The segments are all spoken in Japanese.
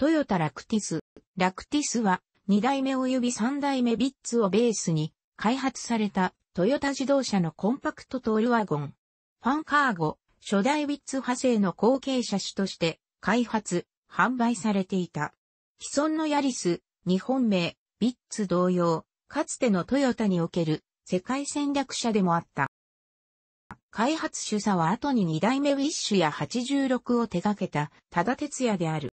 トヨタラクティス。ラクティスは、2代目及び3代目ビッツをベースに、開発された、トヨタ自動車のコンパクトトールワゴン。ファンカーゴ、初代ビッツ派生の後継車種として、開発、販売されていた。既存のヤリス、日本名、ビッツ同様、かつてのトヨタにおける世界戦略者でもあった。開発主査は後に2代目ウィッシュや86を手掛けた多田哲也である。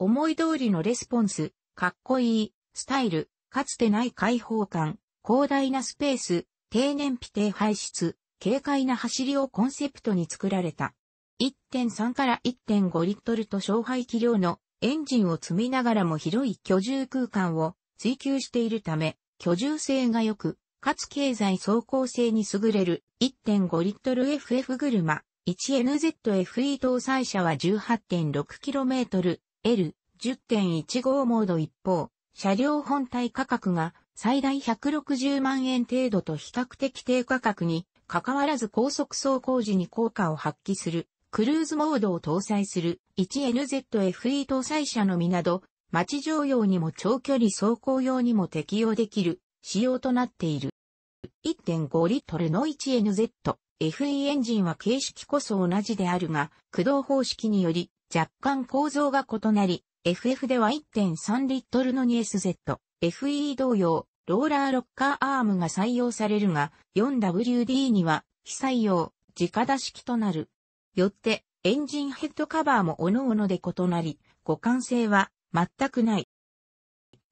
思い通りのレスポンス、かっこいい、スタイル、かつてない開放感、広大なスペース、低燃費低排出、軽快な走りをコンセプトに作られた。1.3から1.5リットルと小排気量のエンジンを積みながらも広い居住空間を追求しているため、居住性が良く、かつ経済走行性に優れる1.5リットル FF 車 1NZFE 搭載車は 18.6km L10.15 モード一方、車両本体価格が最大160万円程度と比較的低価格に、関わらず高速走行時に効果を発揮する、クルーズモードを搭載する 1NZFE 搭載車のみなど、街乗用にも長距離走行用にも適用できる仕様となっている。1.5リットルの 1NZ FE エンジンは形式こそ同じであるが、駆動方式により若干構造が異なり、FF では1.3リットルの 2SZ、FE 同様、ローラーロッカーアームが採用されるが、4WD には非採用、直出しとなる。よって、エンジンヘッドカバーも各々で異なり、互換性は全くない。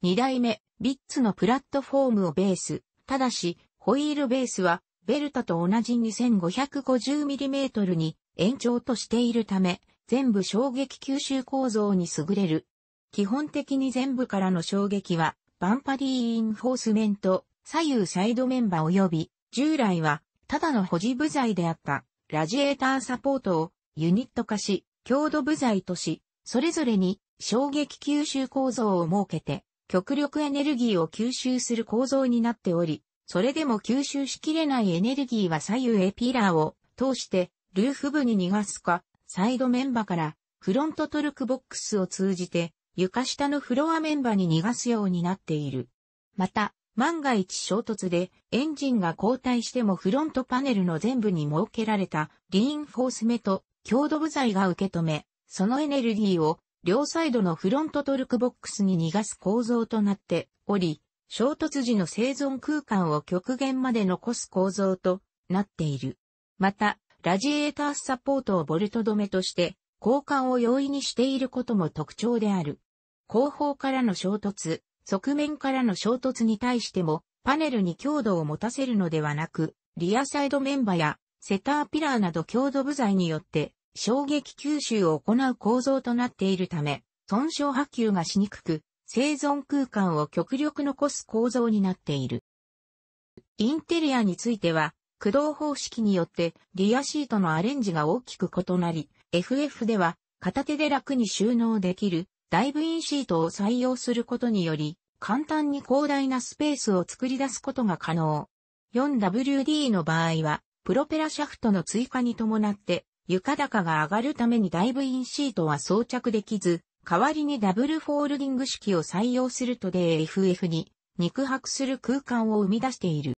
2代目、ビッツのプラットフォームをベース、ただし、ホイールベースは、ベルタと同じ 2550mm に延長としているため、全部衝撃吸収構造に優れる。基本的に全部からの衝撃は、バンパディインフォースメント、左右サイドメンバー及び、従来は、ただの保持部材であった、ラジエーターサポートを、ユニット化し、強度部材とし、それぞれに、衝撃吸収構造を設けて、極力エネルギーを吸収する構造になっており、それでも吸収しきれないエネルギーは左右へピラーを通してルーフ部に逃がすか、サイドメンバーからフロントトルクボックスを通じて床下のフロアメンバーに逃がすようになっている。また、万が一衝突でエンジンが交代してもフロントパネルの全部に設けられたリインフォースメと強度部材が受け止め、そのエネルギーを両サイドのフロントトルクボックスに逃がす構造となっており、衝突時の生存空間を極限まで残す構造となっている。また、ラジエーターサポートをボルト止めとして、交換を容易にしていることも特徴である。後方からの衝突、側面からの衝突に対しても、パネルに強度を持たせるのではなく、リアサイドメンバーやセターピラーなど強度部材によって衝撃吸収を行う構造となっているため、損傷波及がしにくく、生存空間を極力残す構造になっている。インテリアについては、駆動方式によってリアシートのアレンジが大きく異なり、FF では片手で楽に収納できるダイブインシートを採用することにより、簡単に広大なスペースを作り出すことが可能。4WD の場合は、プロペラシャフトの追加に伴って、床高が上がるためにダイブインシートは装着できず、代わりにダブルフォールディング式を採用するとで FF に肉薄する空間を生み出している。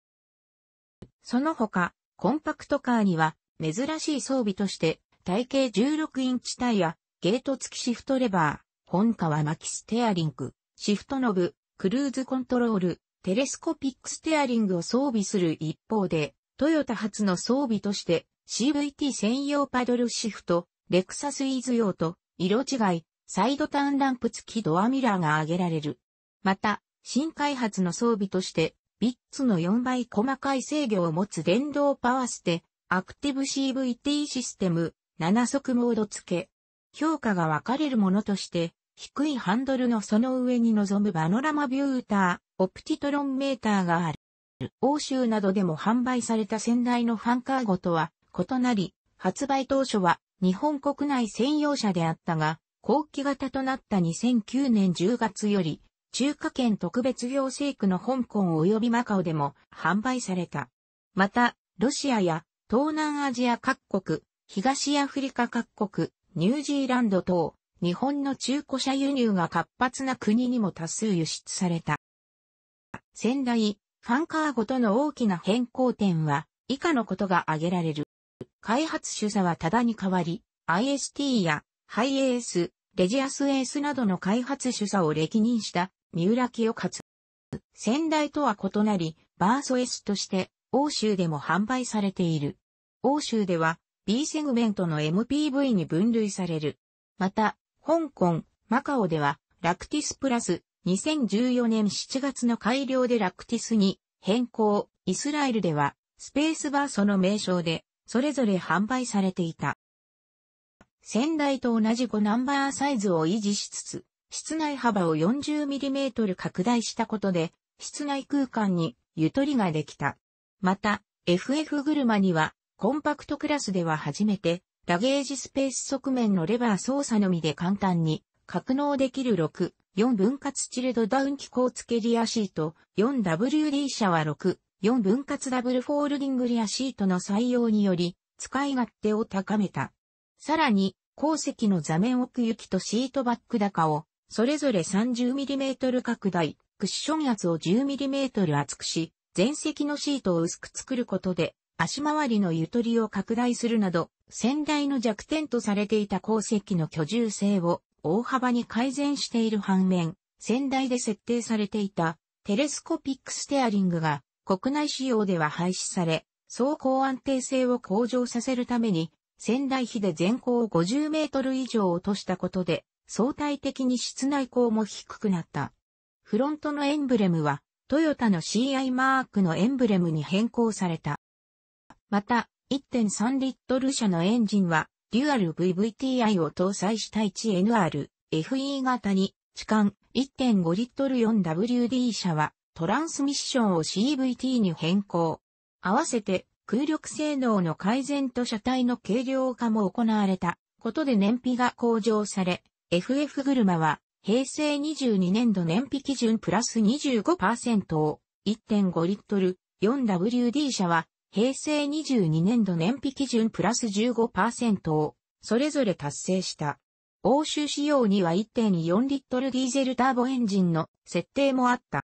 その他、コンパクトカーには、珍しい装備として、体型16インチタイヤ、ゲート付きシフトレバー、本革巻きステアリング、シフトノブ、クルーズコントロール、テレスコピックステアリングを装備する一方で、トヨタ発の装備として、CVT 専用パドルシフト、レクサスイーズ用と、色違い、サイドターンランプ付きドアミラーが挙げられる。また、新開発の装備として、ビッツの4倍細かい制御を持つ電動パワーステ、アクティブ CVT システム、7速モード付け。評価が分かれるものとして、低いハンドルのその上に臨むバノラマビューター、オプティトロンメーターがある。欧州などでも販売された先代のファンカーゴとは異なり、発売当初は日本国内専用車であったが、後期型となった2009年10月より、中華圏特別行政区の香港及びマカオでも販売された。また、ロシアや東南アジア各国、東アフリカ各国、ニュージーランド等、日本の中古車輸入が活発な国にも多数輸出された。仙台、ファンカーごとの大きな変更点は、以下のことが挙げられる。開発主査はただに変わり、IST やハイエース、レジアスエースなどの開発主査を歴任した三浦清勝。先代とは異なり、バーソ S として、欧州でも販売されている。欧州では、B セグメントの MPV に分類される。また、香港、マカオでは、ラクティスプラス、2014年7月の改良でラクティスに変更、イスラエルでは、スペースバーソの名称で、それぞれ販売されていた。先代と同じ5ナンバーサイズを維持しつつ、室内幅を 40mm 拡大したことで、室内空間にゆとりができた。また、FF 車には、コンパクトクラスでは初めて、ラゲージスペース側面のレバー操作のみで簡単に、格納できる6、4分割チルドダウン機構付けリアシート、4WD 車は6、4分割ダブルフォールディングリアシートの採用により、使い勝手を高めた。さらに、後席の座面奥行きとシートバック高をそれぞれ 30mm 拡大、クッション圧を 10mm 厚くし、前席のシートを薄く作ることで、足回りのゆとりを拡大するなど、先代の弱点とされていた鉱石の居住性を大幅に改善している反面、先代で設定されていたテレスコピックステアリングが国内仕様では廃止され、走行安定性を向上させるために、仙台比で全高50メートル以上落としたことで、相対的に室内高も低くなった。フロントのエンブレムは、トヨタの CI マークのエンブレムに変更された。また、1.3リットル車のエンジンは、デュアル VVTi を搭載した 1NR、FE 型に、置換1.5リットル 4WD 車は、トランスミッションを CVT に変更。合わせて、空力性能の改善と車体の軽量化も行われたことで燃費が向上され、FF 車は平成22年度燃費基準プラス25%を1.5リットル 4WD 車は平成22年度燃費基準プラス15%をそれぞれ達成した。欧州仕様には1.4リットルディーゼルターボエンジンの設定もあった。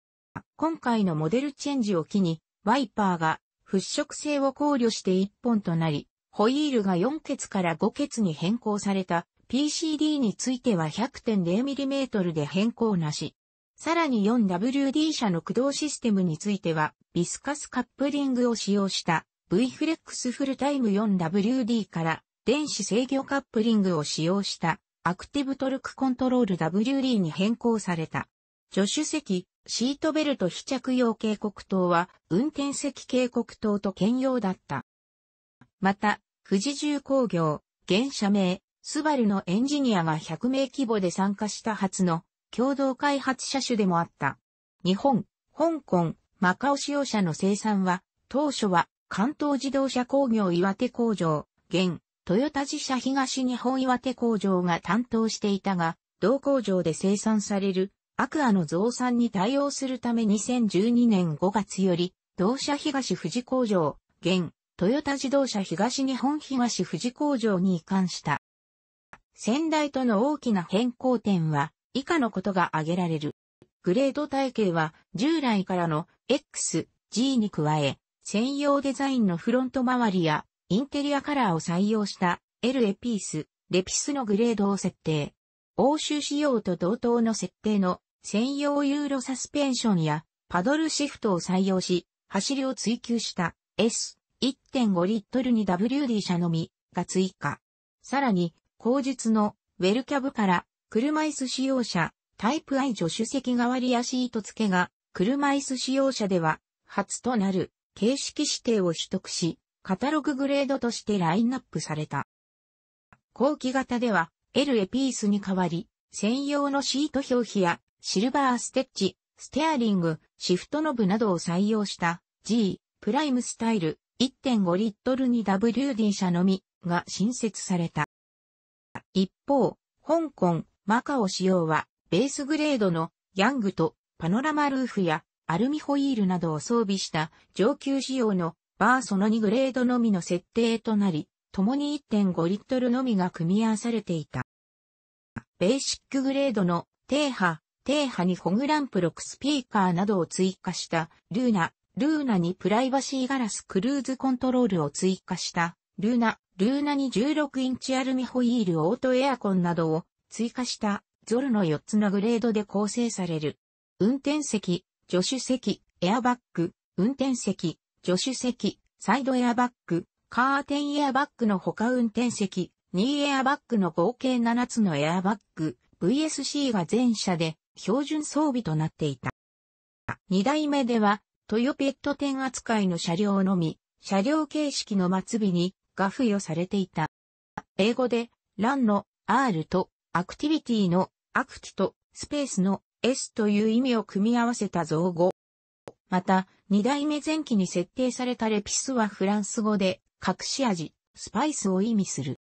今回のモデルチェンジを機に、ワイパーが払拭性を考慮して1本となり、ホイールが4ケツから5ケツに変更された PCD については 100.0mm で変更なし。さらに 4WD 車の駆動システムについては、ビスカスカップリングを使用した v フレックスフルタイム 4WD から電子制御カップリングを使用したアクティブトルクコントロール WD に変更された。助手席、シートベルト非着用警告灯は運転席警告灯と兼用だった。また、富士重工業、原社名、スバルのエンジニアが100名規模で参加した初の共同開発車種でもあった。日本、香港、マカオ使用車の生産は、当初は関東自動車工業岩手工場、現、トヨタ自社東日本岩手工場が担当していたが、同工場で生産されるアクアの増産に対応するため2012年5月より、同社東富士工場、現、トヨタ自動車東日本東富士工場に移管した。先代との大きな変更点は、以下のことが挙げられる。グレード体系は、従来からの X、G に加え、専用デザインのフロント周りや、インテリアカラーを採用した L エピース、レピスのグレードを設定。欧州仕様と同等の設定の専用ユーロサスペンションやパドルシフトを採用し、走りを追求した S1.5 リットルに WD 車のみが追加。さらに後述のウェルキャブから車椅子使用者タイプ I 助手席代わりやシート付けが車椅子使用者では初となる形式指定を取得し、カタロググレードとしてラインナップされた。後期型では L エピースに代わり、専用のシート表皮やシルバーステッチ、ステアリング、シフトノブなどを採用した G、プライムスタイル1.5リットルに WD 車のみが新設された。一方、香港、マカオ仕様は、ベースグレードのヤングとパノラマルーフやアルミホイールなどを装備した上級仕様のバーその2グレードのみの設定となり、共に1.5リットルのみが組み合わされていた。ベーシックグレードの低波、低波にホグランプ6スピーカーなどを追加したルーナ、ルーナにプライバシーガラスクルーズコントロールを追加したルーナ、ルーナに16インチアルミホイールオートエアコンなどを追加したゾルの4つのグレードで構成される。運転席、助手席、エアバッグ、運転席、助手席、サイドエアバッグ、カーテンエアバッグの他運転席、2エアバッグの合計7つのエアバッグ、VSC が全車で標準装備となっていた。2代目では、トヨペット10扱いの車両のみ、車両形式の末尾にが付与されていた。英語で、ランの R と、アクティビティのアクティと、スペースの S という意味を組み合わせた造語。また、二代目前期に設定されたレピスはフランス語で、隠し味、スパイスを意味する。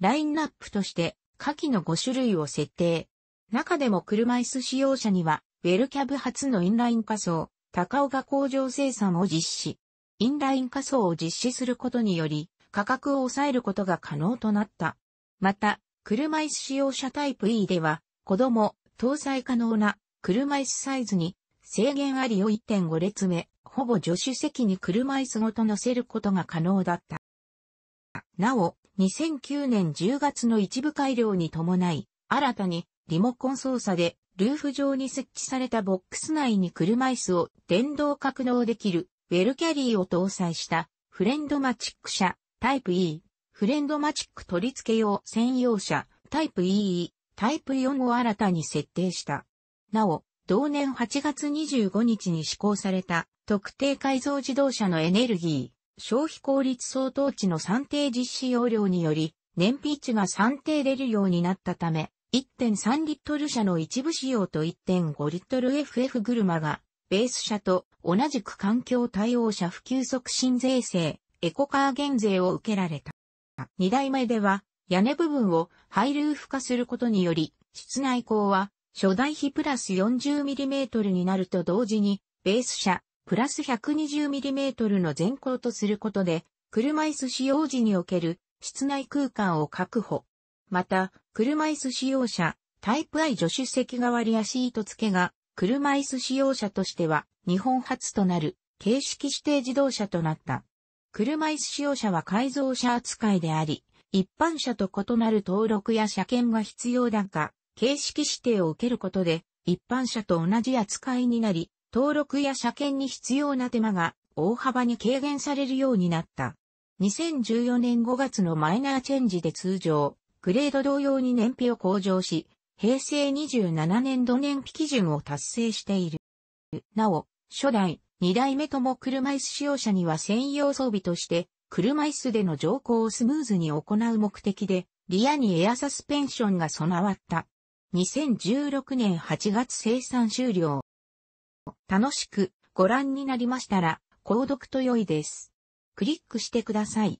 ラインナップとして、下記の5種類を設定。中でも車椅子使用者には、ウェルキャブ初のインライン仮想、高岡工場生産を実施。インライン仮想を実施することにより、価格を抑えることが可能となった。また、車椅子使用者タイプ E では、子供、搭載可能な車椅子サイズに制限ありを1.5列目、ほぼ助手席に車椅子ごと乗せることが可能だった。なお、2009年10月の一部改良に伴い、新たにリモコン操作でルーフ上に設置されたボックス内に車椅子を電動格納できるウェルキャリーを搭載したフレンドマチック車タイプ E、フレンドマチック取り付け用専用車、タイプ EE、タイプ4を新たに設定した。なお、同年8月25日に施行された特定改造自動車のエネルギー、消費効率相当値の算定実施要領により、燃費値が算定出るようになったため、1.3リットル車の一部仕様と1.5リットル FF 車が、ベース車と同じく環境対応車普及促進税制、エコカー減税を受けられた。二代目では、屋根部分を配流付加化することにより、室内光は初代比プラス 40mm になると同時に、ベース車プラス 120mm の全光とすることで、車椅子使用時における室内空間を確保。また、車椅子使用者、タイプ I 助手席代わりやシート付けが、車椅子使用者としては日本初となる形式指定自動車となった。車椅子使用者は改造車扱いであり、一般車と異なる登録や車検が必要だが、形式指定を受けることで、一般車と同じ扱いになり、登録や車検に必要な手間が大幅に軽減されるようになった。2014年5月のマイナーチェンジで通常、グレード同様に燃費を向上し、平成27年度燃費基準を達成している。なお、初代、二代目とも車椅子使用者には専用装備として、車椅子での乗降をスムーズに行う目的で、リアにエアサスペンションが備わった。2016年8月生産終了。楽しくご覧になりましたら、購読と良いです。クリックしてください。